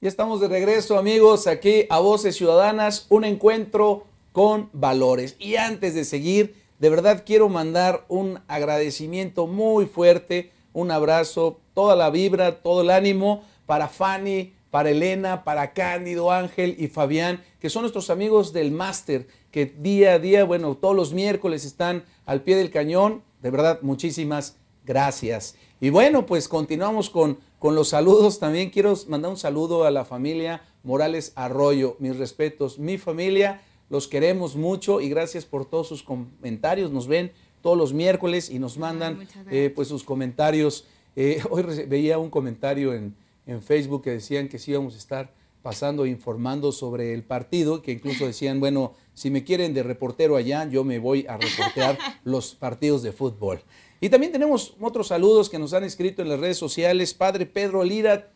Y estamos de regreso, amigos, aquí a Voces Ciudadanas, un encuentro con valores. Y antes de seguir, de verdad quiero mandar un agradecimiento muy fuerte, un abrazo, toda la vibra, todo el ánimo para Fanny, para Elena, para Cándido, Ángel y Fabián, que son nuestros amigos del máster, que día a día, bueno, todos los miércoles están al pie del cañón. De verdad, muchísimas gracias. Y bueno, pues continuamos con, los saludos. También quiero mandar un saludo a la familia Morales Arroyo. Mis respetos, mi familia, los queremos mucho y gracias por todos sus comentarios. Nos ven todos los miércoles y nos mandan eh, pues sus comentarios. Eh, hoy veía un comentario en, en Facebook que decían que sí íbamos a estar pasando informando sobre el partido, que incluso decían, bueno, si me quieren de reportero allá, yo me voy a reportear los partidos de fútbol. Y también tenemos otros saludos que nos han escrito en las redes sociales. Padre Pedro Lira,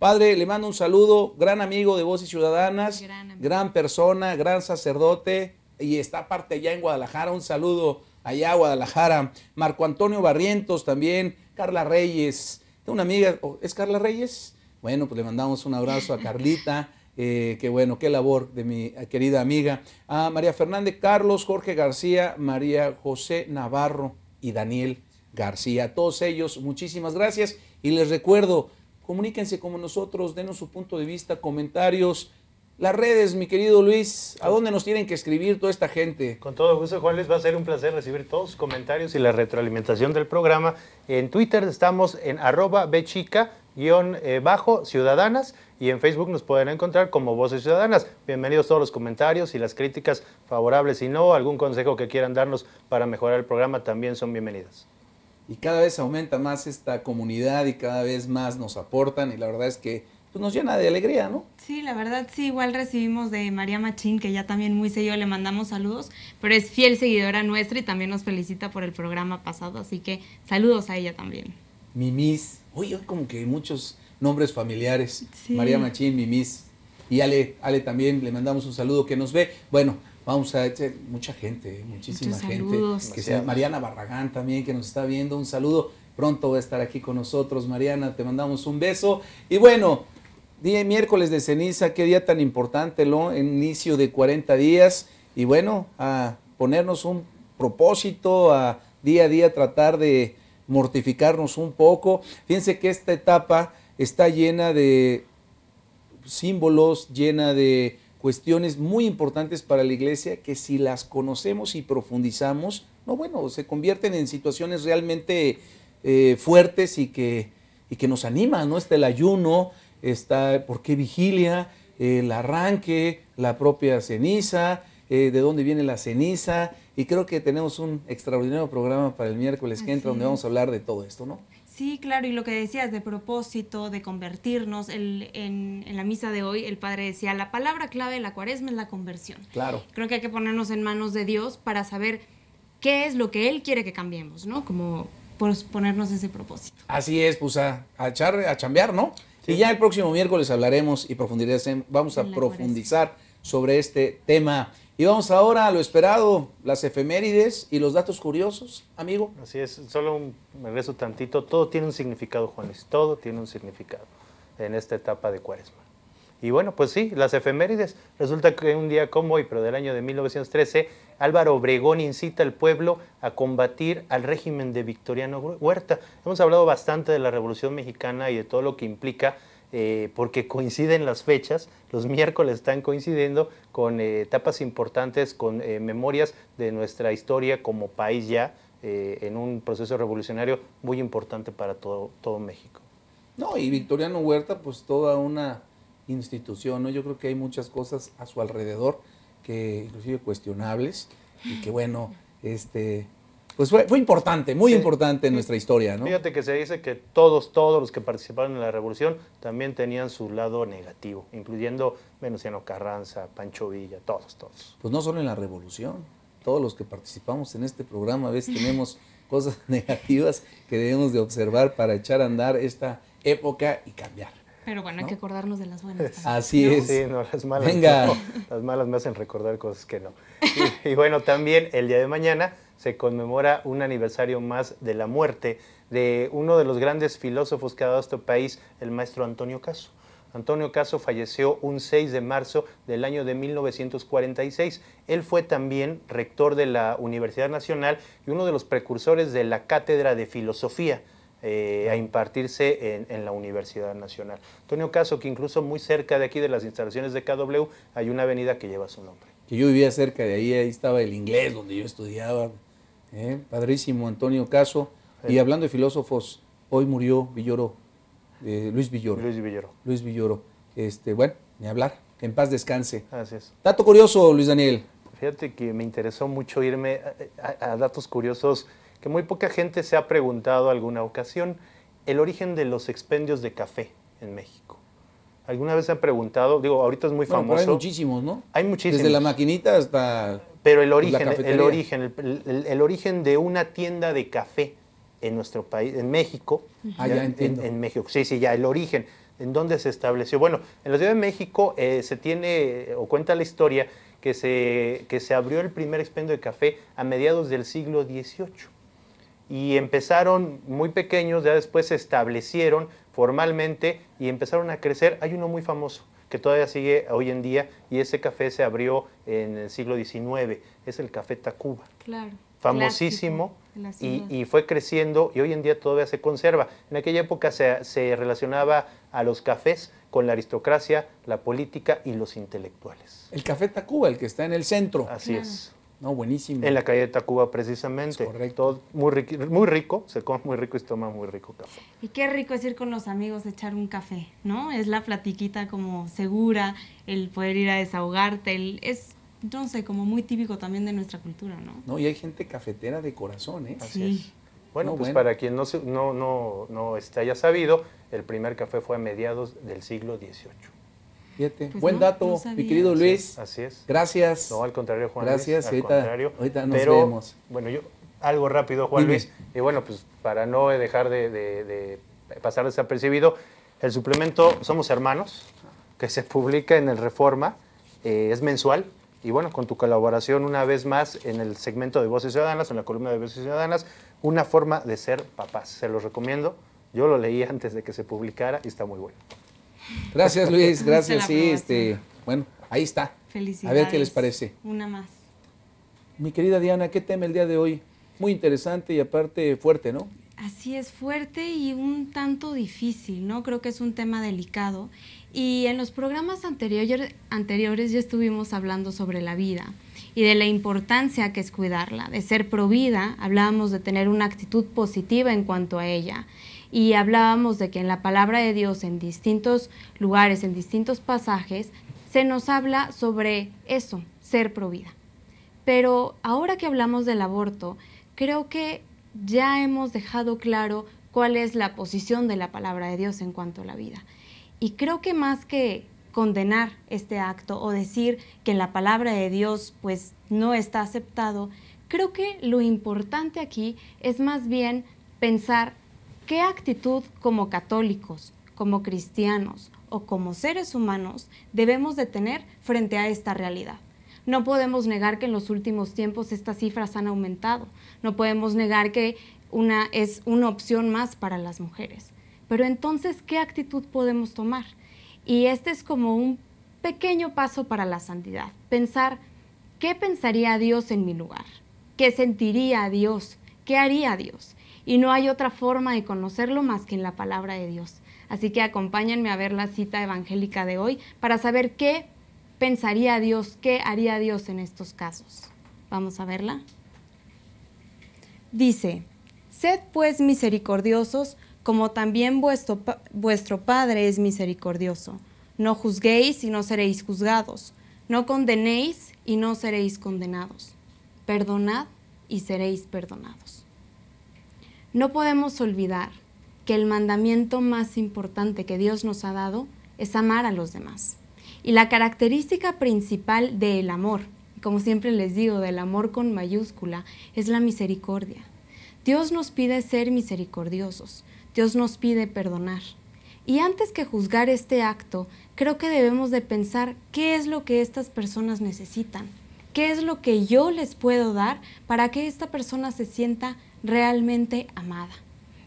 padre, le mando un saludo, gran amigo de Voces Ciudadanas, gran, persona, gran sacerdote, y está parte allá en Guadalajara, un saludo allá a Guadalajara. Marco Antonio Barrientos también, Carla Reyes, una amiga, ¿es Carla Reyes? Bueno, pues le mandamos un abrazo a Carlita. Eh, qué bueno, qué labor de mi querida amiga. A María Fernández Carlos, Jorge García, María José Navarro y Daniel García. todos ellos, muchísimas gracias. Y les recuerdo, comuníquense como nosotros, denos su punto de vista, comentarios. Las redes, mi querido Luis, ¿a dónde nos tienen que escribir toda esta gente? Con todo gusto, Juan, les va a ser un placer recibir todos sus comentarios y la retroalimentación del programa. En Twitter estamos en arroba bechica guión eh, bajo ciudadanas y en Facebook nos pueden encontrar como Voces Ciudadanas. Bienvenidos todos los comentarios y las críticas favorables y no, algún consejo que quieran darnos para mejorar el programa también son bienvenidas. Y cada vez aumenta más esta comunidad y cada vez más nos aportan y la verdad es que pues, nos llena de alegría, ¿no? Sí, la verdad sí, igual recibimos de María Machín, que ya también muy seguido le mandamos saludos, pero es fiel seguidora nuestra y también nos felicita por el programa pasado, así que saludos a ella también. Mimis, hoy como que muchos nombres familiares. María Machín, Mimis. Y Ale, Ale también, le mandamos un saludo que nos ve. Bueno, vamos a echar mucha gente, eh, muchísima gente. Que sea Mariana Barragán también, que nos está viendo. Un saludo. Pronto va a estar aquí con nosotros, Mariana. Te mandamos un beso. Y bueno, día miércoles de ceniza, qué día tan importante, ¿no? inicio de 40 días. Y bueno, a ponernos un propósito, a día a día tratar de mortificarnos un poco. Fíjense que esta etapa está llena de símbolos, llena de cuestiones muy importantes para la iglesia que si las conocemos y profundizamos, no bueno, se convierten en situaciones realmente eh, fuertes y que, que nos animan, ¿no? Está el ayuno, está por qué vigilia, el arranque, la propia ceniza, eh, de dónde viene la ceniza, y creo que tenemos un extraordinario programa para el miércoles que entra, donde vamos a hablar de todo esto, ¿no? Sí, claro, y lo que decías de propósito, de convertirnos, en, la misa de hoy el padre decía, la palabra clave de la cuaresma es la conversión. Claro. Creo que hay que ponernos en manos de Dios para saber qué es lo que Él quiere que cambiemos, ¿no? Como pues, ponernos ese propósito. Así es, pues a, a chambear, ¿no? Y ya el próximo miércoles hablaremos y profundizaremos, vamos a profundizar sobre este tema. Y vamos ahora a lo esperado, las efemérides y los datos curiosos, amigo. Así es, solo un, me regreso tantito. Todo tiene un significado, Juanes, todo tiene un significado en esta etapa de cuaresma. Y bueno, pues sí, las efemérides. Resulta que un día como hoy, pero del año de 1913, Álvaro Obregón incita al pueblo a combatir al régimen de Victoriano Huerta. Hemos hablado bastante de la Revolución Mexicana y de todo lo que implica eh, porque coinciden las fechas, los miércoles están coincidiendo con eh, etapas importantes, con eh, memorias de nuestra historia como país ya, en un proceso revolucionario muy importante para todo, todo México. No, y Victoriano Huerta, pues toda una institución, Yo creo que hay muchas cosas a su alrededor que inclusive cuestionables y que bueno, este, pues fue, importante, muy importante en nuestra historia, ¿no? Fíjate que se dice que todos, todos los que participaron en la revolución también tenían su lado negativo, incluyendo Venustiano Carranza, Pancho Villa, todos, todos. Pues no solo en la revolución, todos los que participamos en este programa a veces tenemos cosas negativas que debemos de observar para echar a andar esta época y cambiar. Pero bueno, hay que acordarnos de las buenas. Así es. no, las malas. Venga. las malas me hacen recordar cosas que no. y, bueno, también el día de mañana se conmemora un aniversario más de la muerte de uno de los grandes filósofos que ha dado este país, el maestro Antonio Caso. Antonio Caso falleció un 6 de marzo del año de 1946. Él fue también rector de la Universidad Nacional y uno de los precursores de la Cátedra de Filosofía. Eh, a impartirse en, en, la Universidad Nacional. Antonio Caso, que incluso muy cerca de aquí de las instalaciones de KW hay una avenida que lleva su nombre que yo vivía cerca de ahí, ahí estaba el inglés donde yo estudiaba. ¿eh? Padrísimo Antonio Caso. Y hablando de filósofos, hoy murió Villoro, eh, Luis Villoro. Luis Villoro. Luis Villoro. Este, bueno, ni hablar, en paz descanse. Así Dato curioso, Luis Daniel. Fíjate que me interesó mucho irme a, a datos curiosos que muy poca gente se ha preguntado alguna ocasión. El origen de los expendios de café en México. ¿Alguna vez se ha preguntado? Digo, ahorita es muy famoso. Hay muchísimos, ¿no? Hay muchísimos. Desde la maquinita hasta. Pero el origen, el origen, el, origen de una tienda de café en nuestro país, en México. Allá ah, ya, En, México, sí, sí, ya, el origen. ¿En dónde se estableció? Bueno, en la Ciudad de México eh, se tiene, o cuenta la historia, que se, que se abrió el primer expendio de café a mediados del siglo XVIII. Y empezaron muy pequeños, ya después se establecieron formalmente y empezaron a crecer. Hay uno muy famoso que todavía sigue hoy en día y ese café se abrió en el siglo XIX, es el Café Tacuba. Claro. Famosísimo y, fue creciendo y hoy en día todavía se conserva. En aquella época se, relacionaba a los cafés con la aristocracia, la política y los intelectuales. El Café Tacuba, el que está en el centro. Así es. No, buenísimo. En la calle de Tacuba, precisamente. Todo muy, rico, muy rico, se come muy rico y se toma muy rico café. Y qué rico es ir con los amigos a echar un café, ¿no? Es la platiquita como segura, el poder ir a desahogarte, el, es, no sé, como muy típico también de nuestra cultura, ¿no? No, y hay gente cafetera de corazón, ¿eh? Así sí. es. Bueno, pues para quien no, no, no, no haya sabido, el primer café fue a mediados del siglo XVIII. Pues Buen dato, mi querido Luis. Así es. Gracias. No, al contrario, Juan Gracias. Luis. Al ahorita, contrario. Pero, Bueno, yo algo rápido, Juan Luis. Y bueno, pues para no dejar de, pasar desapercibido, el suplemento Somos Hermanos, que se publica en el Reforma, eh, es mensual. Y bueno, con tu colaboración una vez más en el segmento de Voces Ciudadanas, en la columna de Voces Ciudadanas, una forma de ser papás. Se los recomiendo. Yo lo leí antes de que se publicara y está muy bueno. Gracias, Luis, gracias. Sí, este, bueno, ahí está. Felicidades. A ver qué les parece. Una más. Mi querida Diana, ¿qué tema el día de hoy? Muy interesante y aparte fuerte, ¿no? Así es, fuerte y un tanto difícil, ¿no? Creo que es un tema delicado. Y en los programas anteriores, anteriores ya estuvimos hablando sobre la vida y de la importancia que es cuidarla, de ser provida, hablábamos de tener una actitud positiva en cuanto a ella y hablábamos de que en la palabra de Dios, en distintos lugares, en distintos pasajes, se nos habla sobre eso, ser provida. Pero ahora que hablamos del aborto, creo que ya hemos dejado claro cuál es la posición de la palabra de Dios en cuanto a la vida. Y creo que más que condenar este acto o decir que en la palabra de Dios pues no está aceptado, creo que lo importante aquí es más bien pensar ¿Qué actitud como católicos, como cristianos o como seres humanos debemos de tener frente a esta realidad? No podemos negar que en los últimos tiempos estas cifras han aumentado. No podemos negar que una es una opción más para las mujeres. Pero entonces, ¿qué actitud podemos tomar? Y este es como un pequeño paso para la santidad. Pensar, ¿qué pensaría Dios en mi lugar? ¿Qué sentiría Dios? ¿Qué haría Dios? y no hay otra forma de conocerlo más que en la palabra de Dios. Así que acompáñenme a ver la cita evangélica de hoy para saber qué pensaría Dios, qué haría Dios en estos casos. Vamos a verla. Dice, sed pues misericordiosos como también vuestro, Padre es misericordioso. No juzguéis y no seréis juzgados. No condenéis y no seréis condenados. Perdonad y seréis perdonados. No podemos olvidar que el mandamiento más importante que Dios nos ha dado es amar a los demás. Y la característica principal del amor, como siempre les digo, del amor con mayúscula, es la misericordia. Dios nos pide ser misericordiosos, Dios nos pide perdonar. Y antes que juzgar este acto, creo que debemos de pensar qué es lo que estas personas necesitan ¿Qué es lo que yo les puedo dar para que esta persona se sienta realmente amada?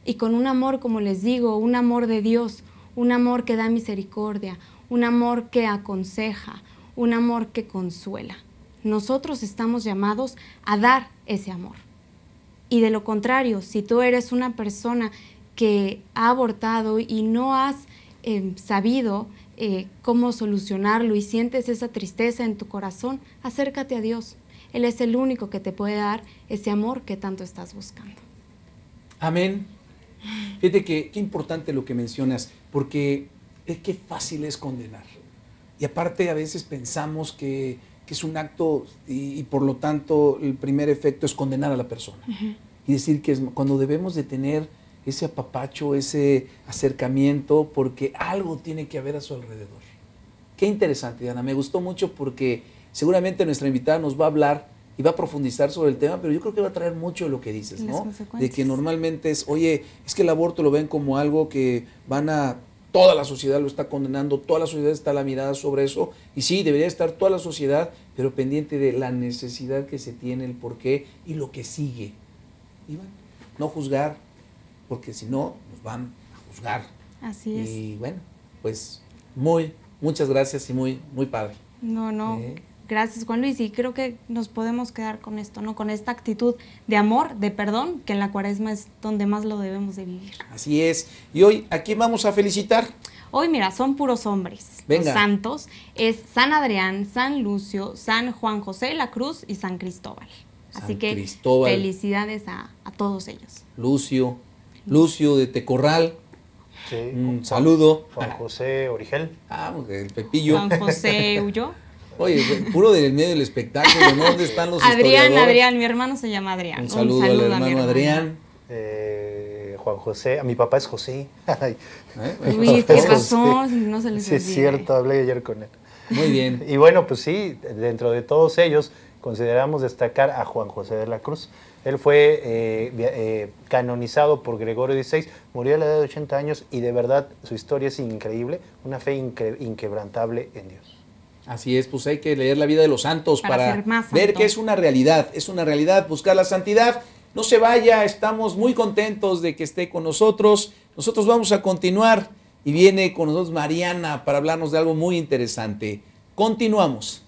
Y con un amor, como les digo, un amor de Dios, un amor que da misericordia, un amor que aconseja, un amor que consuela. Nosotros estamos llamados a dar ese amor. Y de lo contrario, si tú eres una persona que ha abortado y no has eh, sabido eh, cómo solucionarlo y sientes esa tristeza en tu corazón, acércate a Dios. Él es el único que te puede dar ese amor que tanto estás buscando. Amén. Fíjate que qué importante lo que mencionas, porque es eh, que fácil es condenar. Y aparte a veces pensamos que, es un acto y, por lo tanto el primer efecto es condenar a la persona. Y decir que es, cuando debemos de tener ese apapacho, ese acercamiento, porque algo tiene que haber a su alrededor. Qué interesante, Diana. Me gustó mucho porque seguramente nuestra invitada nos va a hablar y va a profundizar sobre el tema, pero yo creo que va a traer mucho de lo que dices, ¿no? De que normalmente es, oye, es que el aborto lo ven como algo que van a toda la sociedad lo está condenando, toda la sociedad está la mirada sobre eso, y sí, debería estar toda la sociedad, pero pendiente de la necesidad que se tiene, el porqué y lo que sigue. no juzgar, porque si no nos van a juzgar. Así es. Y bueno, pues muy, muchas gracias y muy, muy padre. No, no. Eh. Gracias, Juan Luis. Y creo que nos podemos quedar con esto, ¿no? Con esta actitud de amor, de perdón, que en la cuaresma es donde más lo debemos de vivir. Así es. Y hoy, ¿a quién vamos a felicitar? Hoy, mira, son puros hombres. Los santos es San Adrián, San Lucio, San Juan José la Cruz y San Cristóbal. Así que felicidades a todos ellos. Lucio, Lucio de Tecorral. Sí, un saludo. Juan José Origel. Ah, pues, el Pepillo. Juan José Ullo. Oye, pues, puro del medio del espectáculo, ¿Dónde están los Adrián, Adrián, mi hermano se llama Adrián. Un saludo, al hermano, Adrián. Eh, Juan José, a mi papá es José. ¿Eh? ¿qué pasó? No se les Sí, es cierto, hablé ayer con él. Muy bien. Y bueno, pues sí, dentro de todos ellos consideramos destacar a Juan José de la Cruz, él fue eh, eh, canonizado por Gregorio XVI, murió a la edad de 80 años y de verdad su historia es increíble, una fe inquebrantable en Dios. Así es, pues hay que leer la vida de los santos para, ver que es una realidad, es una realidad buscar la santidad. No se vaya, estamos muy contentos de que esté con nosotros. Nosotros vamos a continuar y viene con nosotros Mariana para hablarnos de algo muy interesante. Continuamos.